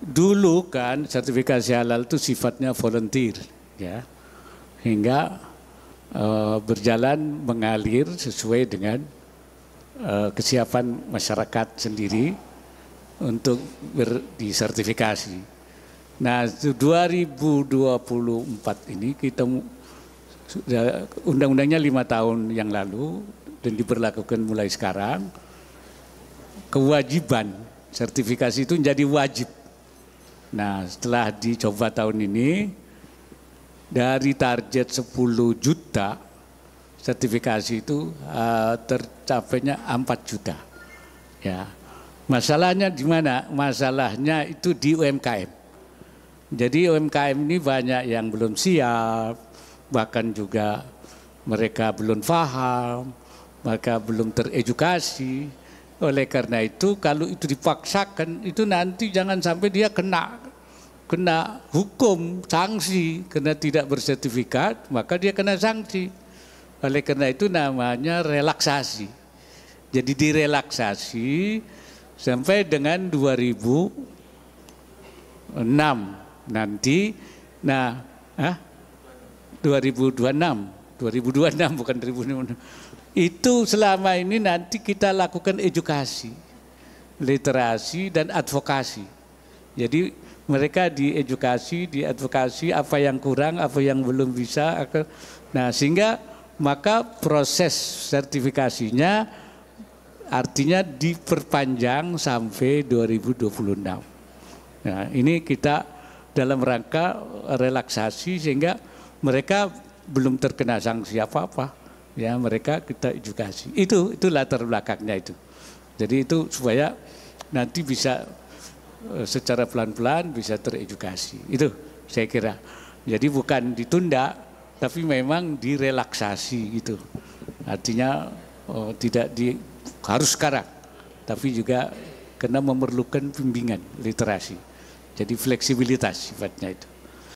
dulu kan sertifikasi halal itu sifatnya volunteer ya hingga uh, berjalan mengalir sesuai dengan uh, kesiapan masyarakat sendiri untuk disertifikasi. Nah 2024 ini kita undang-undangnya lima tahun yang lalu dan diberlakukan mulai sekarang kewajiban sertifikasi itu menjadi wajib Nah setelah dicoba tahun ini dari target 10 juta sertifikasi itu uh, tercapainya 4 juta. Ya. Masalahnya di mana? Masalahnya itu di UMKM. Jadi UMKM ini banyak yang belum siap, bahkan juga mereka belum paham, mereka belum teredukasi. Oleh karena itu kalau itu dipaksakan itu nanti jangan sampai dia kena kena hukum, sanksi karena tidak bersertifikat, maka dia kena sanksi. Oleh karena itu namanya relaksasi. Jadi direlaksasi sampai dengan 2006 nanti. Nah, ah, 2026 2026 bukan 2026. Itu selama ini nanti kita lakukan edukasi, literasi dan advokasi. Jadi mereka diedukasi, diadvokasi apa yang kurang, apa yang belum bisa. Nah sehingga maka proses sertifikasinya artinya diperpanjang sampai 2026. Nah ini kita dalam rangka relaksasi sehingga mereka belum terkena sanksi apa-apa. Ya, mereka kita edukasi. Itu itu latar belakangnya itu. Jadi itu supaya nanti bisa eh, secara pelan-pelan bisa teredukasi. Itu saya kira. Jadi bukan ditunda, tapi memang direlaksasi gitu. Artinya oh, tidak di harus sekarang, tapi juga karena memerlukan bimbingan literasi. Jadi fleksibilitas sifatnya itu.